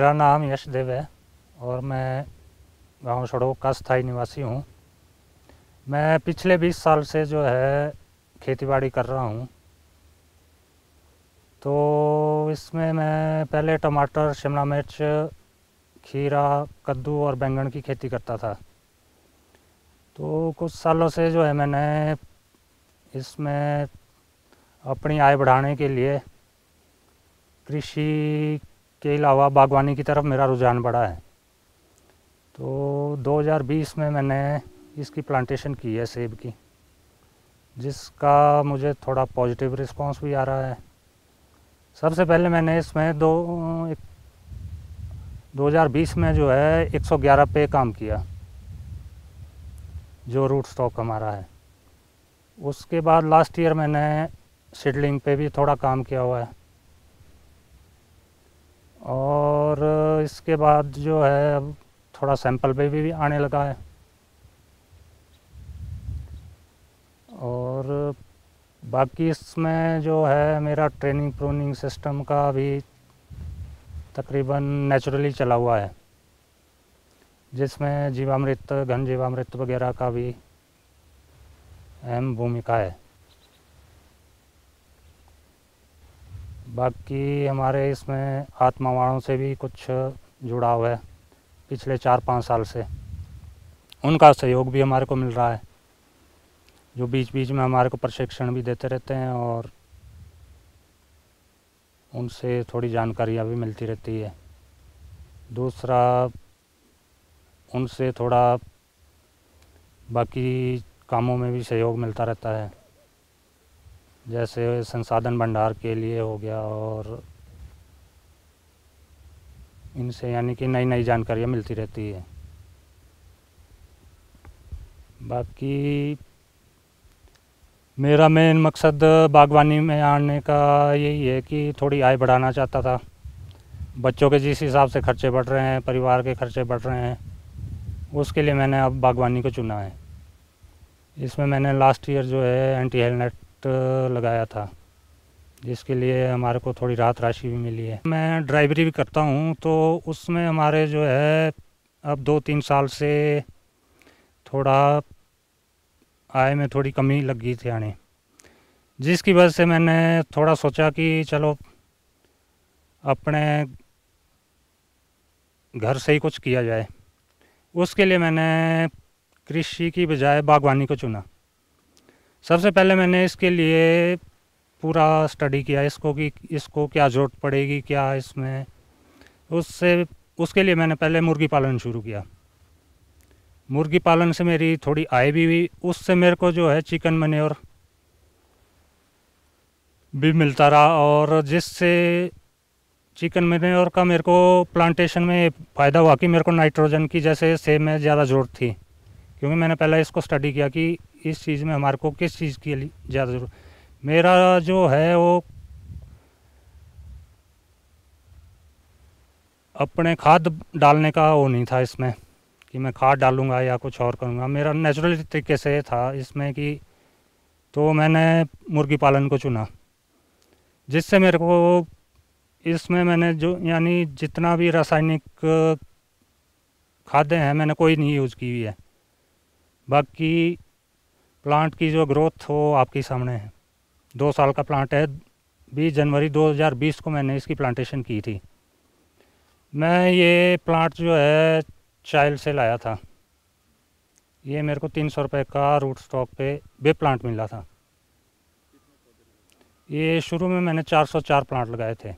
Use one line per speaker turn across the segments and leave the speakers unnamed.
मेरा नाम यश देव है और मैं गांव सड़ों का स्थायी निवासी हूं। मैं पिछले 20 साल से जो है खेतीबाड़ी कर रहा हूं। तो इसमें मैं पहले टमाटर शिमला मिर्च खीरा कद्दू और बैंगन की खेती करता था तो कुछ सालों से जो है मैंने इसमें अपनी आय बढ़ाने के लिए कृषि के अलावा बागवानी की तरफ मेरा रुझान बढ़ा है तो 2020 में मैंने इसकी प्लांटेशन की है सेब की जिसका मुझे थोड़ा पॉजिटिव रिस्पांस भी आ रहा है सबसे पहले मैंने इसमें दो एक 2020 में जो है 111 पे काम किया जो रूट स्टॉक हमारा है उसके बाद लास्ट ईयर मैंने सीडलिंग पे भी थोड़ा काम किया हुआ है और इसके बाद जो है अब थोड़ा सैंपल पे भी, भी आने लगा है और बाकी इसमें जो है मेरा ट्रेनिंग प्रोनिंग सिस्टम का भी तकरीबन नेचुरली चला हुआ है जिसमें जीवामृत घन जीवामृत वगैरह का भी अहम भूमिका है बाकी हमारे इसमें आत्मावाणों से भी कुछ जुड़ा हुआ है पिछले चार पाँच साल से उनका सहयोग भी हमारे को मिल रहा है जो बीच बीच में हमारे को प्रशिक्षण भी देते रहते हैं और उनसे थोड़ी जानकारियाँ भी मिलती रहती है दूसरा उनसे थोड़ा बाकी कामों में भी सहयोग मिलता रहता है जैसे संसाधन भंडार के लिए हो गया और इनसे यानी कि नई नई जानकारियाँ मिलती रहती है बाकी मेरा मेन मकसद बागवानी में आने का यही है कि थोड़ी आय बढ़ाना चाहता था बच्चों के जिस हिसाब से खर्चे बढ़ रहे हैं परिवार के खर्चे बढ़ रहे हैं उसके लिए मैंने अब बागवानी को चुना है इसमें मैंने लास्ट ईयर जो है एंटी हेलनेट प्रोजेक्ट लगाया था जिसके लिए हमारे को थोड़ी राहत राशि भी मिली है मैं ड्राइवरी भी करता हूँ तो उसमें हमारे जो है अब दो तीन साल से थोड़ा आय में थोड़ी कमी लग गई थी आने जिसकी वजह से मैंने थोड़ा सोचा कि चलो अपने घर से ही कुछ किया जाए उसके लिए मैंने कृषि की बजाय बागवानी को चुना सबसे पहले मैंने इसके लिए पूरा स्टडी किया इसको कि इसको क्या ज़रूरत पड़ेगी क्या इसमें उससे उसके लिए मैंने पहले मुर्गी पालन शुरू किया मुर्गी पालन से मेरी थोड़ी आय भी हुई उससे मेरे को जो है चिकन मन्योर भी मिलता रहा और जिससे चिकन मन्योर का मेरे को प्लांटेशन में फ़ायदा हुआ कि मेरे को नाइट्रोजन की जैसे सेम में ज़्यादा ज़रूरत थी क्योंकि मैंने पहले इसको स्टडी किया कि इस चीज़ में हमारे को किस चीज़ की ज़्यादा ज़रूरत मेरा जो है वो अपने खाद डालने का वो नहीं था इसमें कि मैं खाद डालूंगा या कुछ और करूंगा मेरा नेचुरल तरीके से था इसमें कि तो मैंने मुर्गी पालन को चुना जिससे मेरे को इसमें मैंने जो यानी जितना भी रासायनिक खादें हैं मैंने कोई नहीं यूज़ की हुई है बाकी प्लांट की जो ग्रोथ वो आपके सामने है दो साल का प्लांट है बीस जनवरी 2020 को मैंने इसकी प्लांटेशन की थी मैं ये प्लांट जो है चाइल्ड से लाया था ये मेरे को तीन सौ रुपये का रूट स्टॉक पे बे प्लांट मिला था ये शुरू में मैंने 404 प्लांट लगाए थे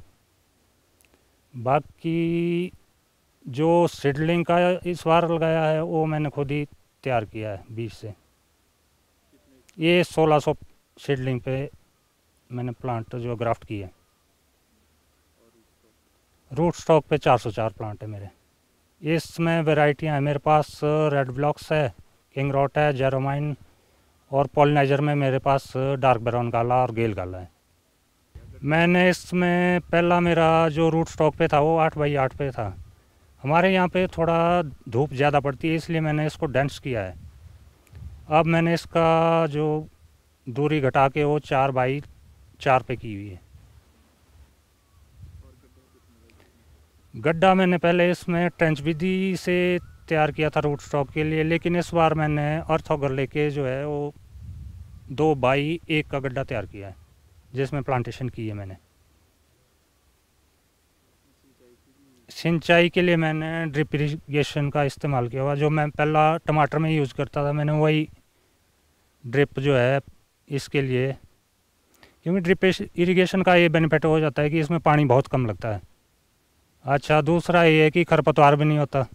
बाकी जो सीडलिंग का इस बार लगाया है वो मैंने खुद ही तैयार किया है बीज से ये 1600 शेडलिंग पे मैंने प्लांट जो ग्राफ्ट किए रूट स्टॉक पे 404 प्लांट है मेरे इसमें वेराइटियाँ हैं मेरे पास रेड ब्लॉक्स है किंग रॉट है जेरोमाइन और पॉलिनाइजर में मेरे पास डार्क ब्राउन काला और गेल काला है मैंने इसमें पहला मेरा जो रूट स्टॉक पे था वो आठ बाई आठ पे था हमारे यहाँ पे थोड़ा धूप ज़्यादा पड़ती है इसलिए मैंने इसको डेंस किया है अब मैंने इसका जो दूरी घटा के वो चार बाई चार पे की हुई है गड्ढा मैंने पहले इसमें ट्रेंच विधि से तैयार किया था रूट स्टॉक के लिए लेकिन इस बार मैंने अर्थोगर लेके जो है वो दो बाई एक का गड्ढा तैयार किया है जिसमें प्लांटेशन की है मैंने सिंचाई के लिए मैंने ड्रिप इरीगेशन का इस्तेमाल किया हुआ जो मैं पहला टमाटर में यूज़ करता था मैंने वही ड्रिप जो है इसके लिए क्योंकि ड्रिप इरिगेशन का ये बेनिफिट हो जाता है कि इसमें पानी बहुत कम लगता है अच्छा दूसरा ये है कि खरपतवार भी नहीं होता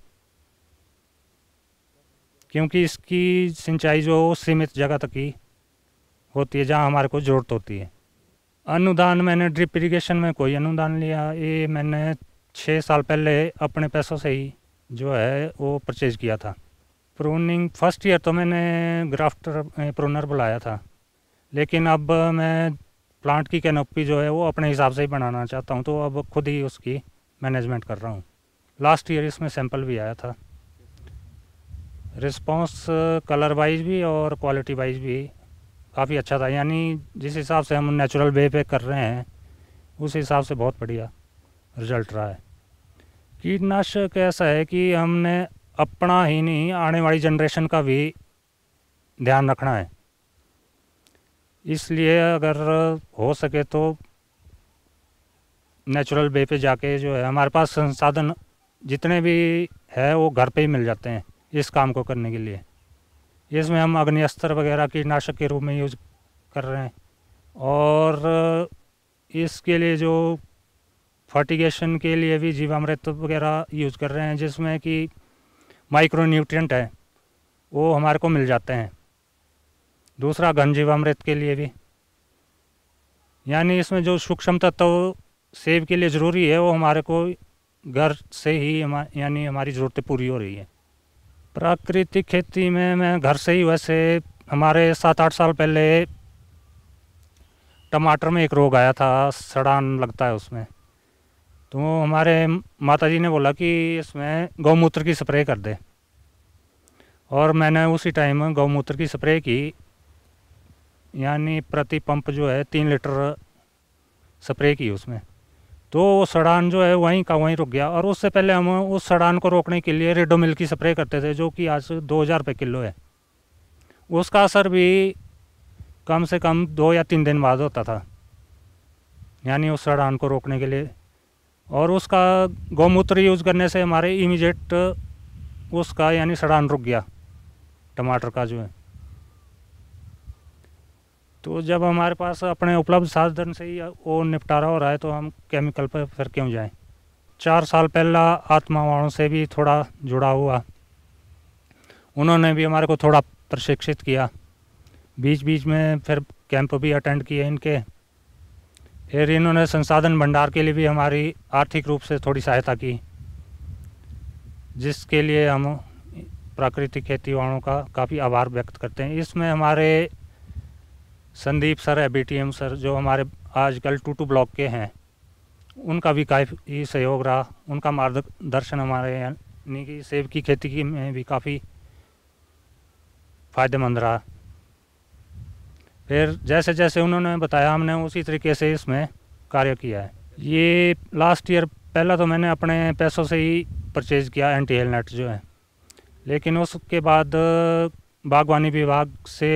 क्योंकि इसकी सिंचाई जो सीमित जगह तक ही होती है जहाँ हमारे को ज़रूरत होती है अनुदान मैंने ड्रिप इरिगेशन में कोई अनुदान लिया ये मैंने छः साल पहले अपने पैसों से ही जो है वो परचेज़ किया था प्रोनिंग फर्स्ट ईयर तो मैंने ग्राफ्टर प्रोनर बुलाया था लेकिन अब मैं प्लांट की कैनोपी जो है वो अपने हिसाब से ही बनाना चाहता हूँ तो अब खुद ही उसकी मैनेजमेंट कर रहा हूँ लास्ट ईयर इसमें सैंपल भी आया था रिस्पांस कलर वाइज भी और क्वालिटी वाइज भी काफ़ी अच्छा था यानी जिस हिसाब से हम नेचुरल वे पे कर रहे हैं उस हिसाब से बहुत बढ़िया रिजल्ट रहा है कीटनाशक ऐसा है कि हमने अपना ही नहीं आने वाली जनरेशन का भी ध्यान रखना है इसलिए अगर हो सके तो नेचुरल वे पे जाके जो है हमारे पास संसाधन जितने भी है वो घर पे ही मिल जाते हैं इस काम को करने के लिए इसमें हम अग्निस्त्र वगैरह कीटनाशक के रूप में यूज कर रहे हैं और इसके लिए जो फर्टिगेशन के लिए भी जीवामृत वगैरह यूज कर रहे हैं जिसमें कि माइक्रोन्यूट्रिएंट है वो हमारे को मिल जाते हैं दूसरा घनजीवामृत के लिए भी यानी इसमें जो सूक्ष्म तत्व सेब के लिए ज़रूरी है वो हमारे को घर से ही यानी हमारी ज़रूरतें पूरी हो रही है प्राकृतिक खेती में मैं घर से ही वैसे हमारे सात आठ साल पहले टमाटर में एक रोग आया था सड़ान लगता है उसमें तो हमारे माताजी ने बोला कि इसमें गौमूत्र की स्प्रे कर दे और मैंने उसी टाइम गौमूत्र की स्प्रे की यानी प्रति पंप जो है तीन लीटर स्प्रे की उसमें तो वो सड़ान जो है वहीं का वहीं रुक गया और उससे पहले हम उस सड़ान को रोकने के लिए रेडो मिल की स्प्रे करते थे जो कि आज दो हज़ार रुपये किलो है उसका असर भी कम से कम दो या तीन दिन बाद होता था यानी उस सड़ान को रोकने के लिए और उसका गौमूत्र यूज़ करने से हमारे इमीजिएट उसका यानी सड़ान रुक गया टमाटर का जो है तो जब हमारे पास अपने उपलब्ध साधन से ही वो निपटारा हो रहा है तो हम केमिकल पर फिर क्यों जाएं? चार साल पहला आत्मावाणों से भी थोड़ा जुड़ा हुआ उन्होंने भी हमारे को थोड़ा प्रशिक्षित किया बीच बीच में फिर कैंप भी अटेंड किए इनके फिर इन्होंने संसाधन भंडार के लिए भी हमारी आर्थिक रूप से थोड़ी सहायता की जिसके लिए हम प्राकृतिक खेती वालों का काफ़ी आभार व्यक्त करते हैं इसमें हमारे संदीप सर है बी सर जो हमारे आजकल टूटू ब्लॉक के हैं उनका भी काफ़ी सहयोग रहा उनका मार्गदर्शन हमारे यानी कि सेब की खेती की में भी काफ़ी फ़ायदेमंद रहा फिर जैसे जैसे उन्होंने बताया हमने उसी तरीके से इसमें कार्य किया है ये लास्ट ईयर पहला तो मैंने अपने पैसों से ही परचेज़ किया एंटी हेलनेट नेट जो है लेकिन उसके बाद बागवानी विभाग से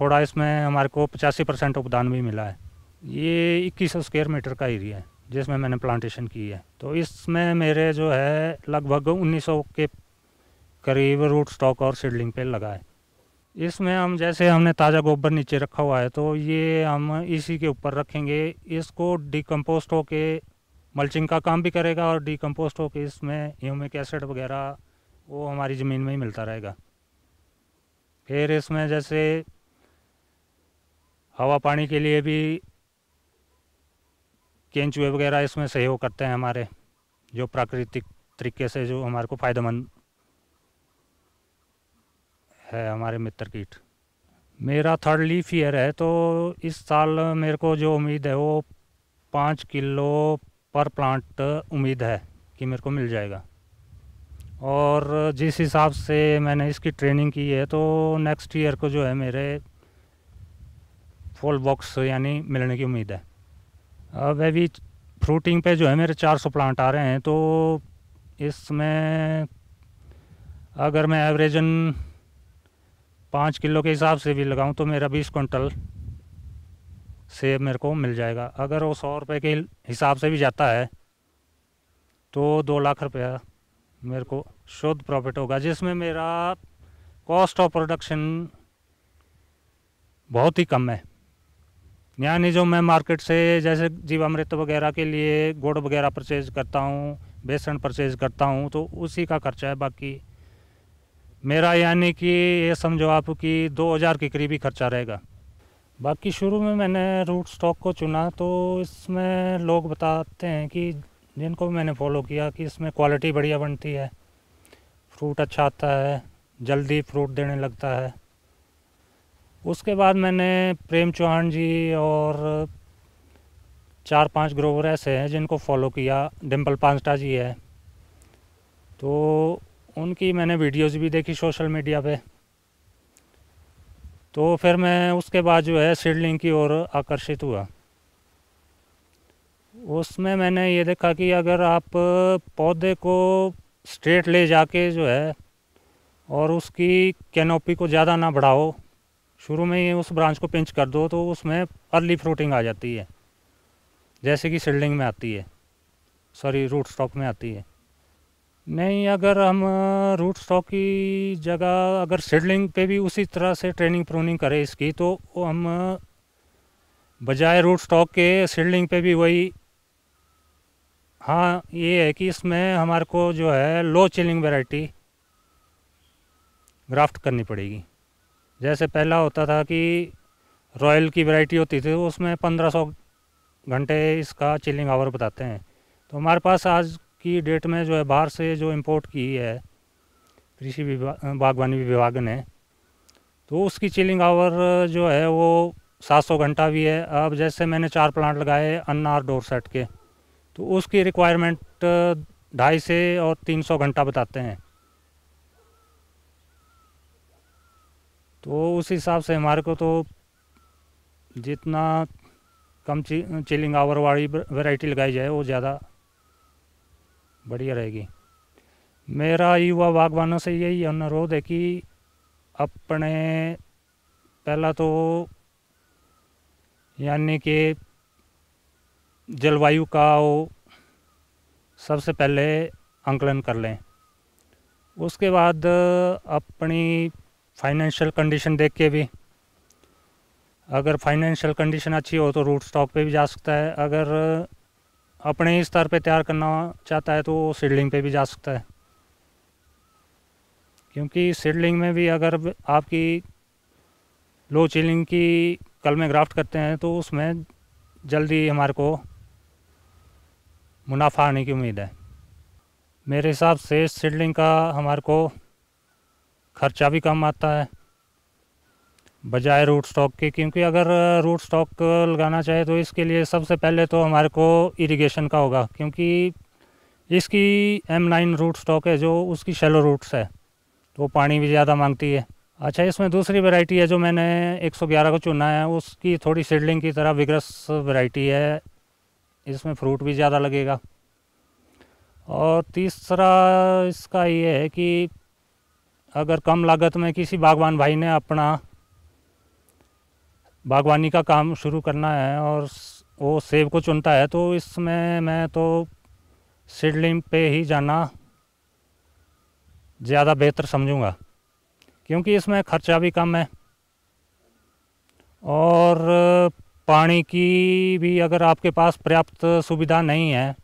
थोड़ा इसमें हमारे को पचासी परसेंट उपदान भी मिला है ये इक्कीस सौ स्क्वेयर मीटर का एरिया है जिसमें मैंने प्लांटेशन की है तो इसमें मेरे जो है लगभग 1900 के करीब रूट स्टॉक और सीडलिंग पे लगा है इसमें हम जैसे हमने ताज़ा गोबर नीचे रखा हुआ है तो ये हम इसी के ऊपर रखेंगे इसको डिकम्पोस्ट होके मल्चिंग का काम भी करेगा और डिकम्पोस्ट होके इसमें ह्यूमिक एसिड वगैरह वो हमारी ज़मीन में ही मिलता रहेगा फिर इसमें जैसे हवा पानी के लिए भी केंचुए वगैरह इसमें सहयोग करते हैं हमारे जो प्राकृतिक तरीके से जो हमारे को फ़ायदेमंद है हमारे मित्र कीट मेरा थर्ड लीफ ईयर है तो इस साल मेरे को जो उम्मीद है वो पाँच किलो पर प्लांट उम्मीद है कि मेरे को मिल जाएगा और जिस हिसाब से मैंने इसकी ट्रेनिंग की है तो नेक्स्ट ईयर को जो है मेरे फुल बॉक्स यानी मिलने की उम्मीद है अब अभी फ्रूटिंग पे जो है मेरे 400 प्लांट आ रहे हैं तो इसमें अगर मैं एवरेजन पाँच किलो के हिसाब से भी लगाऊँ तो मेरा बीस कुंटल सेब मेरे को मिल जाएगा अगर वो सौ रुपये के हिसाब से भी जाता है तो दो लाख रुपया मेरे को शुद्ध प्रॉफिट होगा जिसमें मेरा कॉस्ट ऑफ प्रोडक्शन बहुत ही कम है यानी जो मैं मार्केट से जैसे जीवामृत वगैरह के लिए गुड़ वगैरह परचेज करता हूँ बेसन परचेज करता हूँ तो उसी का खर्चा है बाकी मेरा यानी कि ये समझो आप कि 2000 के करीबी खर्चा रहेगा बाकी शुरू में मैंने रूट स्टॉक को चुना तो इसमें लोग बताते हैं कि जिनको मैंने फॉलो किया कि इसमें क्वालिटी बढ़िया बनती है फ्रूट अच्छा आता है जल्दी फ्रूट देने लगता है उसके बाद मैंने प्रेम चौहान जी और चार पांच ग्रोवर ऐसे हैं जिनको फॉलो किया डिम्पल पांचटा जी है तो उनकी मैंने वीडियोस भी देखी सोशल मीडिया पे तो फिर मैं उसके बाद जो है सीडलिंग की ओर आकर्षित हुआ उसमें मैंने ये देखा कि अगर आप पौधे को स्ट्रेट ले जाके जो है और उसकी कैनोपी को ज़्यादा ना बढ़ाओ शुरू में ही उस ब्रांच को पिंच कर दो तो उसमें अर्ली फ्रूटिंग आ जाती है जैसे कि सिल्डिंग में आती है सॉरी रूट स्टॉक में आती है नहीं अगर हम रूट स्टॉक की जगह अगर सीडलिंग पे भी उसी तरह से ट्रेनिंग प्रूनिंग करें इसकी तो हम बजाय रूट स्टॉक के सीडलिंग पे भी वही हाँ ये है कि इसमें हमारे को जो है लो चिलिंग वैरायटी ग्राफ्ट करनी पड़ेगी जैसे पहला होता था कि रॉयल की वैरायटी होती थी तो उसमें 1500 घंटे इसका चिलिंग आवर बताते हैं तो हमारे पास आज की डेट में जो है बाहर से जो इम्पोर्ट की है कृषि विभाग बागवानी विभाग ने तो उसकी चिलिंग आवर जो है वो 700 घंटा भी है अब जैसे मैंने चार प्लांट लगाए अन्नार सेट के तो उसकी रिक्वायरमेंट ढाई से और 300 घंटा बताते हैं तो उस हिसाब से हमारे को तो जितना कम चिलिंग आवर वाली वैरायटी लगाई जाए वो ज़्यादा बढ़िया रहेगी मेरा युवा बागवानों से यही अनुरोध है कि अपने पहला तो यानी कि जलवायु का वो सबसे पहले आंकलन कर लें उसके बाद अपनी फाइनेंशियल कंडीशन देख के भी अगर फाइनेंशियल कंडीशन अच्छी हो तो रूट स्टॉक पे भी जा सकता है अगर अपने स्तर पे तैयार करना चाहता है तो वो सीडलिंग पे भी जा सकता है क्योंकि सीडलिंग में भी अगर आपकी लो चिलिंग की कल में ग्राफ्ट करते हैं तो उसमें जल्दी हमारे को मुनाफा आने की उम्मीद है मेरे हिसाब से सीडलिंग का हमारे को खर्चा भी कम आता है बजाय रूट स्टॉक के क्योंकि अगर रूट स्टॉक लगाना चाहे तो इसके लिए सबसे पहले तो हमारे को इरिगेशन का होगा क्योंकि इसकी एम नाइन रूट स्टॉक है जो उसकी शेलो रूट्स है तो पानी भी ज़्यादा मांगती है अच्छा इसमें दूसरी वैरायटी है जो मैंने 111 को चुना है उसकी थोड़ी सीडलिंग की तरह विग्रस वैरायटी है इसमें फ्रूट भी ज़्यादा लगेगा और तीसरा इसका ये है कि अगर कम लागत में किसी बागवान भाई ने अपना बागवानी का काम शुरू करना है और वो सेब को चुनता है तो इसमें मैं तो सीडलिंग पे ही जाना ज़्यादा बेहतर समझूंगा क्योंकि इसमें खर्चा भी कम है और पानी की भी अगर आपके पास पर्याप्त सुविधा नहीं है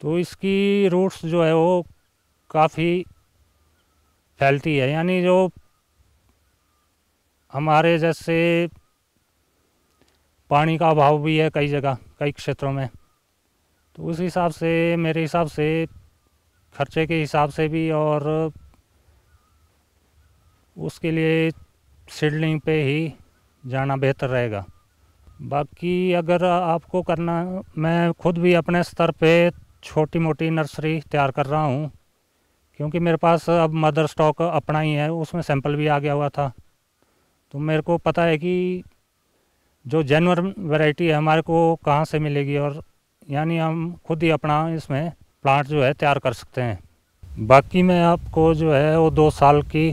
तो इसकी रूट्स जो है वो काफ़ी फैलती है यानी जो हमारे जैसे पानी का अभाव भी है कई जगह कई क्षेत्रों में तो उस हिसाब से मेरे हिसाब से खर्चे के हिसाब से भी और उसके लिए सीडलिंग पे ही जाना बेहतर रहेगा बाकी अगर आपको करना मैं खुद भी अपने स्तर पे छोटी मोटी नर्सरी तैयार कर रहा हूँ क्योंकि मेरे पास अब मदर स्टॉक अपना ही है उसमें सैंपल भी आ गया हुआ था तो मेरे को पता है कि जो जेनवर वैरायटी है हमारे को कहाँ से मिलेगी और यानी हम खुद ही अपना इसमें प्लांट जो है तैयार कर सकते हैं बाकी मैं आपको जो है वो दो साल की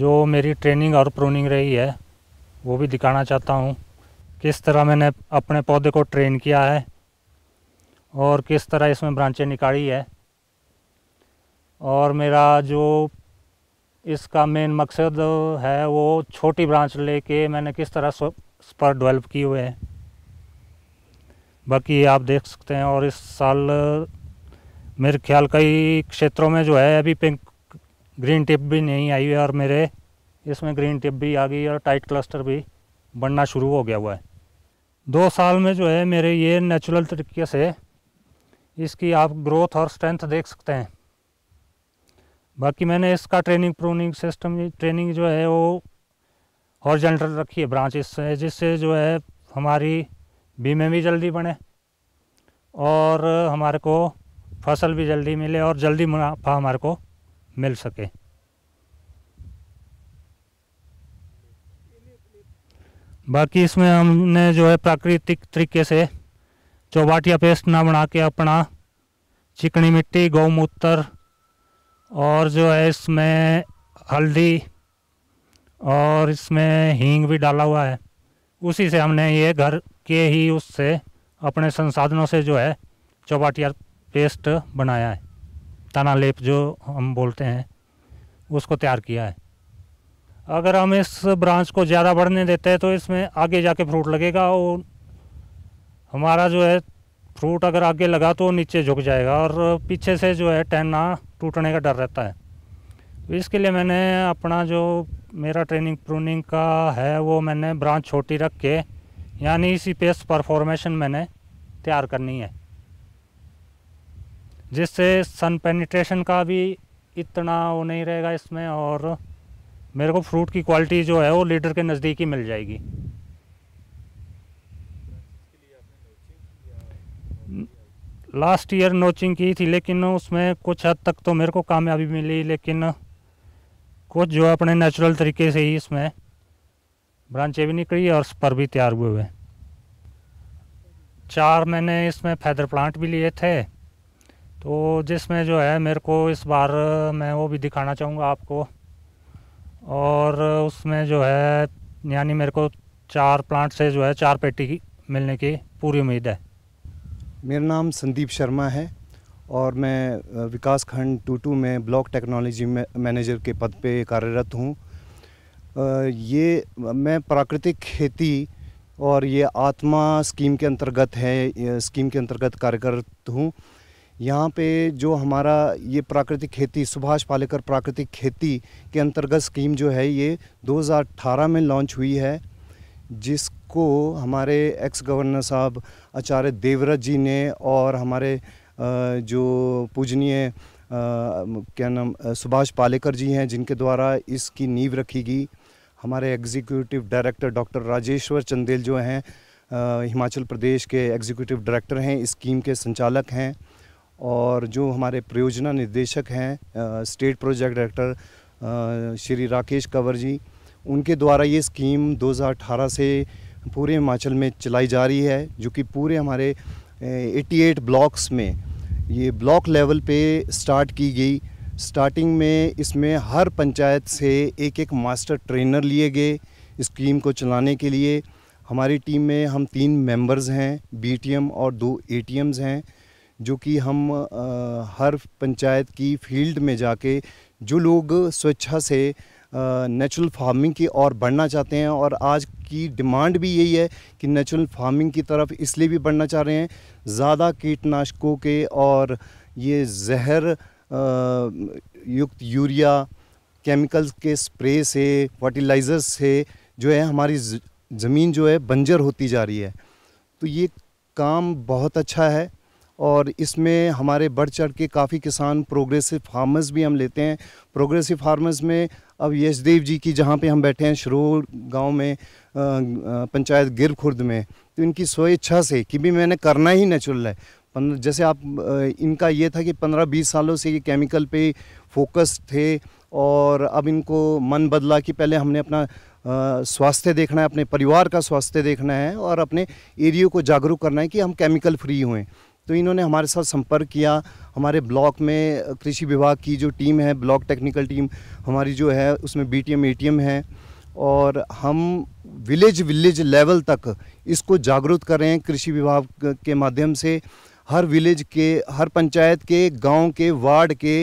जो मेरी ट्रेनिंग और प्रोनिंग रही है वो भी दिखाना चाहता हूँ किस तरह मैंने अपने पौधे को ट्रेन किया है और किस तरह इसमें ब्रांचें निकाली है और मेरा जो इसका मेन मकसद है वो छोटी ब्रांच लेके मैंने किस तरह स्पर डेवलप किए हुए हैं बाकी आप देख सकते हैं और इस साल मेरे ख्याल कई क्षेत्रों में जो है अभी पिंक ग्रीन टिप भी नहीं आई है और मेरे इसमें ग्रीन टिप भी आ गई और टाइट क्लस्टर भी बढ़ना शुरू हो गया हुआ है दो साल में जो है मेरे ये नेचुरल तरीके से इसकी आप ग्रोथ और स्ट्रेंथ देख सकते हैं बाकी मैंने इसका ट्रेनिंग प्रूनिंग सिस्टम ट्रेनिंग जो है वो हॉर्जेंटल रखिए ब्रांचेस से जिससे जो है हमारी बीमे भी जल्दी बने और हमारे को फसल भी जल्दी मिले और जल्दी मुनाफा हमारे को मिल सके बाकी इसमें हमने जो है प्राकृतिक तरीके से चौबाटिया पेस्ट ना बना के अपना चिकनी मिट्टी गौमूत्र और जो है इसमें हल्दी और इसमें हींग भी डाला हुआ है उसी से हमने ये घर के ही उससे अपने संसाधनों से जो है चौपाटिया पेस्ट बनाया है ताना लेप जो हम बोलते हैं उसको तैयार किया है अगर हम इस ब्रांच को ज़्यादा बढ़ने देते हैं तो इसमें आगे जाके फ्रूट लगेगा और हमारा जो है फ्रूट अगर आगे लगा तो नीचे झुक जाएगा और पीछे से जो है टहना टूटने का डर रहता है तो इसके लिए मैंने अपना जो मेरा ट्रेनिंग प्रूनिंग का है वो मैंने ब्रांच छोटी रख के यानी इसी पेस परफॉर्मेशन मैंने तैयार करनी है जिससे सन पेनिट्रेशन का भी इतना वो नहीं रहेगा इसमें और मेरे को फ्रूट की क्वालिटी जो है वो लीटर के नज़दीक ही मिल जाएगी लास्ट ईयर नोचिंग की थी लेकिन उसमें कुछ हद तक तो मेरे को कामयाबी मिली लेकिन कुछ जो अपने नेचुरल तरीके से ही इसमें ब्रांचें भी निकली और पर भी तैयार हुए हुए चार मैंने इसमें फैदर प्लांट भी लिए थे तो जिसमें जो है मेरे को इस बार मैं वो भी दिखाना चाहूँगा आपको और उसमें जो है यानी मेरे को चार प्लांट से जो है चार पेटी मिलने की
पूरी उम्मीद है मेरा नाम संदीप शर्मा है और मैं विकास खंड टू टू में ब्लॉक टेक्नोलॉजी मैनेजर के पद पे कार्यरत हूँ ये मैं प्राकृतिक खेती और ये आत्मा स्कीम के अंतर्गत है स्कीम के अंतर्गत कार्यरत हूँ यहाँ पे जो हमारा ये प्राकृतिक खेती सुभाष पालेकर प्राकृतिक खेती के अंतर्गत स्कीम जो है ये 2018 में लॉन्च हुई है जिसको हमारे एक्स गवर्नर साहब आचार्य देवव्रत जी ने और हमारे जो पूजनीय क्या नाम सुभाष पालेकर जी हैं जिनके द्वारा इसकी नींव रखी गई हमारे executive director doctor Rajeshwar Chandel जो हैं हिमाचल प्रदेश के एग्जीक्यूटिव डायरेक्टर हैं इस स्कीम के संचालक हैं और जो हमारे परियोजना निदेशक हैं state project director Shri Rakesh Kanwar ji उनके द्वारा ये स्कीम 2018 से पूरे हिमाचल में चलाई जा रही है जो कि पूरे हमारे 88 ब्लॉक्स में ये ब्लॉक लेवल पे स्टार्ट की गई स्टार्टिंग में इसमें हर पंचायत से एक एक मास्टर ट्रेनर लिए गए स्कीम को चलाने के लिए हमारी टीम में हम तीन मेंबर्स हैं बीटीएम और दो एटीएम्स हैं जो कि हम आ, हर पंचायत की फील्ड में जाके जो लोग स्वेच्छा से नेचुरल फार्मिंग की ओर बढ़ना चाहते हैं और आज की डिमांड भी यही है कि नेचुरल फार्मिंग की तरफ इसलिए भी बढ़ना चाह रहे हैं ज़्यादा कीटनाशकों के और ये जहर युक्त यूरिया केमिकल्स के स्प्रे से फर्टिलाइज़र से जो है हमारी ज़मीन जो है बंजर होती जा रही है तो ये काम बहुत अच्छा है और इसमें हमारे बढ़ चढ़ के काफ़ी किसान प्रोग्रेसिव फार्मर्स भी हम लेते हैं प्रोग्रेसिव फार्मर्स में अब यशदेव जी की जहाँ पे हम बैठे हैं शुरू गांव में पंचायत गिर खुर्द में तो इनकी स्वेच्छा से कि भी मैंने करना ही नेचुरल है जैसे आप इनका ये था कि पंद्रह बीस सालों से ये केमिकल पे फोकस थे और अब इनको मन बदला कि पहले हमने अपना स्वास्थ्य देखना है अपने परिवार का स्वास्थ्य देखना है और अपने एरियो को जागरूक करना है कि हम केमिकल फ्री हुए तो इन्होंने हमारे साथ संपर्क किया हमारे ब्लॉक में कृषि विभाग की जो टीम है ब्लॉक टेक्निकल टीम हमारी जो है उसमें बी टी है और हम विलेज विलेज लेवल तक इसको जागरूक कर रहे हैं कृषि विभाग के माध्यम से हर विलेज के हर पंचायत के गांव के वार्ड के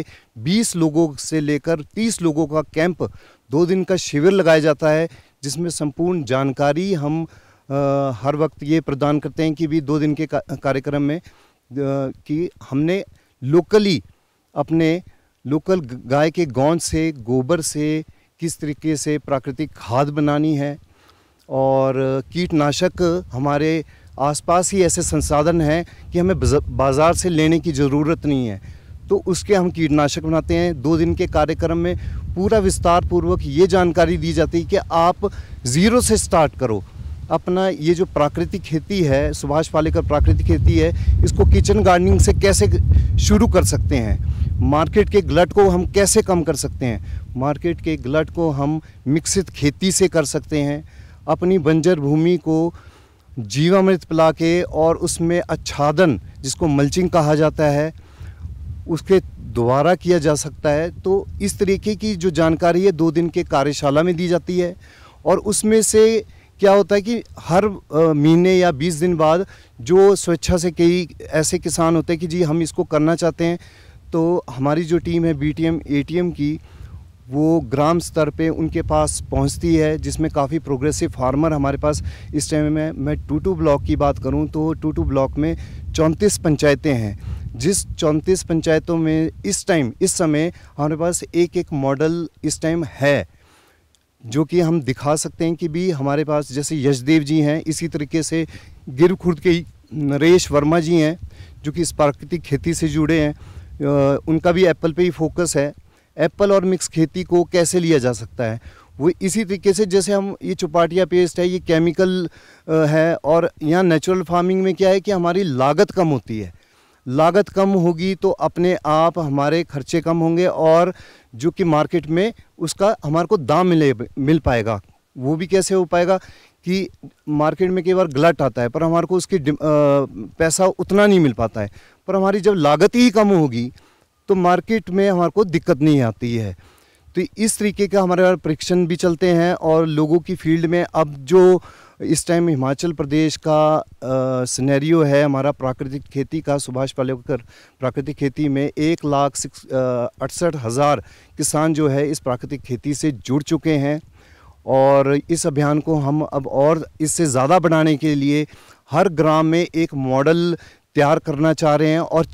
20 लोगों से लेकर 30 लोगों का कैंप दो दिन का शिविर लगाया जाता है जिसमें संपूर्ण जानकारी हम आ, हर वक्त ये प्रदान करते हैं कि भी दो दिन के कार्यक्रम में कि हमने लोकली अपने लोकल गाय के गौंद से गोबर से किस तरीके से प्राकृतिक खाद बनानी है और कीटनाशक हमारे आसपास ही ऐसे संसाधन हैं कि हमें बाज़ार से लेने की ज़रूरत नहीं है तो उसके हम कीटनाशक बनाते हैं दो दिन के कार्यक्रम में पूरा विस्तार पूर्वक ये जानकारी दी जाती है कि आप ज़ीरो से स्टार्ट करो अपना ये जो प्राकृतिक खेती है सुभाष पालेकर प्राकृतिक खेती है इसको किचन गार्डनिंग से कैसे शुरू कर सकते हैं मार्केट के ग्लट को हम कैसे कम कर सकते हैं मार्केट के ग्लट को हम मिक्सित खेती से कर सकते हैं अपनी बंजर भूमि को जीवामृत पिला के और उसमें अच्छादन जिसको मल्चिंग कहा जाता है उसके द्वारा किया जा सकता है तो इस तरीके की जो जानकारी है दो दिन के कार्यशाला में दी जाती है और उसमें से क्या होता है कि हर महीने या 20 दिन बाद जो स्वेच्छा से कई ऐसे किसान होते हैं कि जी हम इसको करना चाहते हैं तो हमारी जो टीम है बी टी की वो ग्राम स्तर पे उनके पास पहुंचती है जिसमें काफ़ी प्रोग्रेसिव फार्मर हमारे पास इस टाइम में मैं टूटू ब्लॉक की बात करूं तो टूटू ब्लॉक में चौंतीस पंचायतें हैं जिस चौंतीस पंचायतों में इस टाइम इस समय हमारे पास एक एक मॉडल इस टाइम है जो कि हम दिखा सकते हैं कि भी हमारे पास जैसे यशदेव जी हैं इसी तरीके से गिर खुर्द के नरेश वर्मा जी हैं जो कि इस प्राकृतिक खेती से जुड़े हैं उनका भी एप्पल पे ही फोकस है एप्पल और मिक्स खेती को कैसे लिया जा सकता है वो इसी तरीके से जैसे हम ये चुपाटिया पेस्ट है ये केमिकल है और यहाँ नेचुरल फार्मिंग में क्या है कि हमारी लागत कम होती है लागत कम होगी तो अपने आप हमारे खर्चे कम होंगे और जो कि मार्केट में उसका हमारे को दाम मिले मिल पाएगा वो भी कैसे हो पाएगा कि मार्केट में कई बार ग्लट आता है पर हमारे को उसकी पैसा उतना नहीं मिल पाता है पर हमारी जब लागत ही कम होगी तो मार्केट में हमारे को दिक्कत नहीं आती है तो इस तरीके का हमारे परीक्षण भी चलते हैं और लोगों की फील्ड में अब जो इस टाइम हिमाचल प्रदेश का सिनेरियो है हमारा प्राकृतिक खेती का सुभाष पालेकर प्राकृतिक खेती में एक लाख सिक्स अड़सठ हज़ार किसान जो है इस प्राकृतिक खेती से जुड़ चुके हैं और इस अभियान को हम अब और इससे ज़्यादा बनाने के लिए हर ग्राम में एक मॉडल तैयार करना चाह रहे हैं और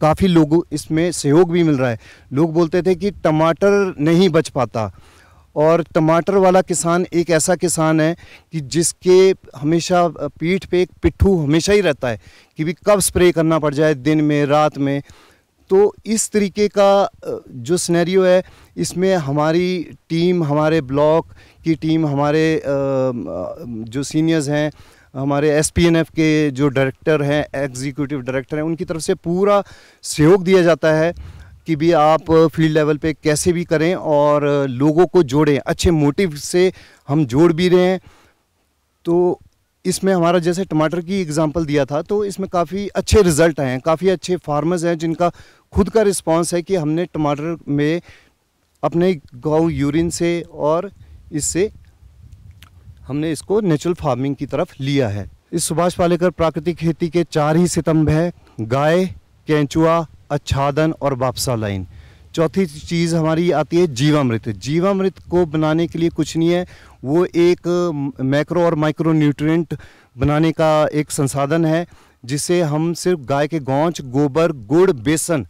काफ़ी लोगों इसमें सहयोग भी मिल रहा है लोग बोलते थे कि टमाटर नहीं बच पाता और टमाटर वाला किसान एक ऐसा किसान है कि जिसके हमेशा पीठ पे एक पिट्ठू हमेशा ही रहता है कि भी कब स्प्रे करना पड़ जाए दिन में रात में तो इस तरीके का जो सिनेरियो है इसमें हमारी टीम हमारे ब्लॉक की टीम हमारे जो सीनियर्स हैं हमारे एस के जो डायरेक्टर हैं एग्जीक्यूटिव डायरेक्टर हैं उनकी तरफ से पूरा सहयोग दिया जाता है कि भी आप फील्ड लेवल पे कैसे भी करें और लोगों को जोड़ें अच्छे मोटिव से हम जोड़ भी रहे हैं तो इसमें हमारा जैसे टमाटर की एग्जांपल दिया था तो इसमें काफ़ी अच्छे रिजल्ट आए हैं काफ़ी अच्छे फार्मर्स हैं जिनका खुद का रिस्पांस है कि हमने टमाटर में अपने गाँव यूरिन से और इससे हमने इसको नेचुरल फार्मिंग की तरफ लिया है इस सुभाष पालेकर प्राकृतिक खेती के चार ही सितंभ हैं गाय केंचुआ अच्छादन और वापसा लाइन चौथी चीज़ हमारी आती है जीवामृत जीवामृत को बनाने के लिए कुछ नहीं है वो एक मैक्रो और माइक्रो न्यूट्रिएंट बनाने का एक संसाधन है जिसे हम सिर्फ गाय के गौच गोबर गुड़ बेसन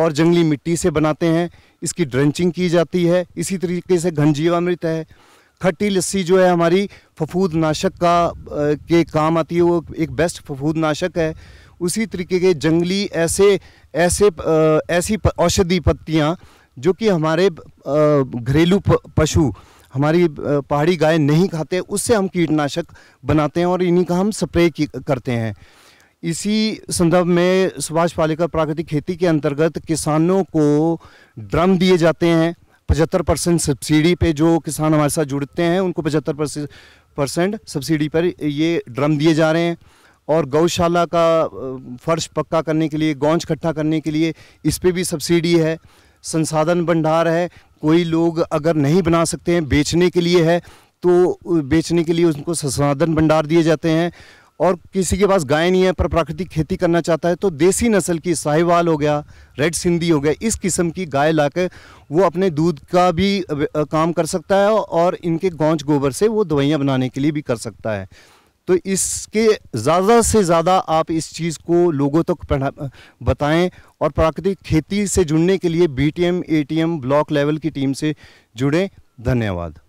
और जंगली मिट्टी से बनाते हैं इसकी ड्रेंचिंग की जाती है इसी तरीके से घनजीवामृत है खट्टी लस्सी जो है हमारी फफूद नाशक का के काम आती है वो एक बेस्ट फफूद नाशक है उसी तरीके के जंगली ऐसे ऐसे ऐसी औषधि पत्तियाँ जो कि हमारे घरेलू पशु हमारी पहाड़ी गाय नहीं खाते उससे हम कीटनाशक बनाते हैं और इन्हीं का हम स्प्रे करते हैं इसी संदर्भ में सुभाष पालेकर प्राकृतिक खेती के अंतर्गत किसानों को ड्रम दिए जाते हैं पचहत्तर परसेंट सब्सिडी पे जो किसान हमारे साथ जुड़ते हैं उनको पचहत्तर परसेंट सब्सिडी पर ये ड्रम दिए जा रहे हैं और गौशाला का फर्श पक्का करने के लिए गौंज इकट्ठा करने के लिए इस पर भी सब्सिडी है संसाधन भंडार है कोई लोग अगर नहीं बना सकते हैं बेचने के लिए है तो बेचने के लिए उनको संसाधन भंडार दिए जाते हैं और किसी के पास गाय नहीं है पर प्राकृतिक खेती करना चाहता है तो देसी नस्ल की साहिवाल हो गया रेड सिंधी हो गया इस किस्म की गाय ला वो अपने दूध का भी काम कर सकता है और इनके गौंच गोबर से वो दवाइयाँ बनाने के लिए भी कर सकता है तो इसके ज़्यादा से ज़्यादा आप इस चीज़ को लोगों तक तो बताएं और प्राकृतिक खेती से जुड़ने के लिए बीटीएम एटीएम ब्लॉक लेवल की टीम से जुड़ें धन्यवाद